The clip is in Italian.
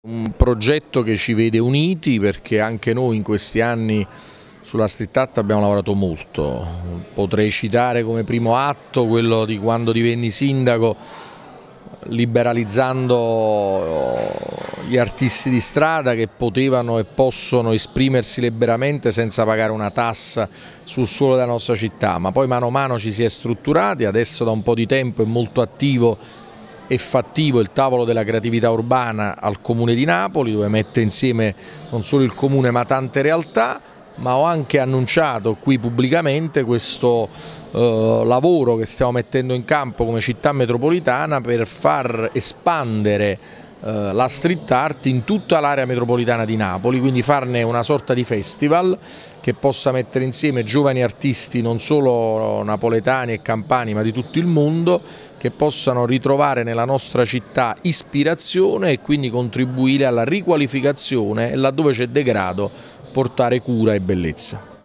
Un progetto che ci vede uniti perché anche noi in questi anni sulla street art abbiamo lavorato molto. Potrei citare come primo atto quello di quando divenni sindaco liberalizzando gli artisti di strada che potevano e possono esprimersi liberamente senza pagare una tassa sul suolo della nostra città, ma poi mano a mano ci si è strutturati, adesso da un po' di tempo è molto attivo è fattivo il tavolo della creatività urbana al Comune di Napoli dove mette insieme non solo il Comune ma tante realtà ma ho anche annunciato qui pubblicamente questo eh, lavoro che stiamo mettendo in campo come città metropolitana per far espandere eh, la street art in tutta l'area metropolitana di Napoli, quindi farne una sorta di festival che possa mettere insieme giovani artisti non solo napoletani e campani ma di tutto il mondo che possano ritrovare nella nostra città ispirazione e quindi contribuire alla riqualificazione e laddove c'è degrado portare cura e bellezza.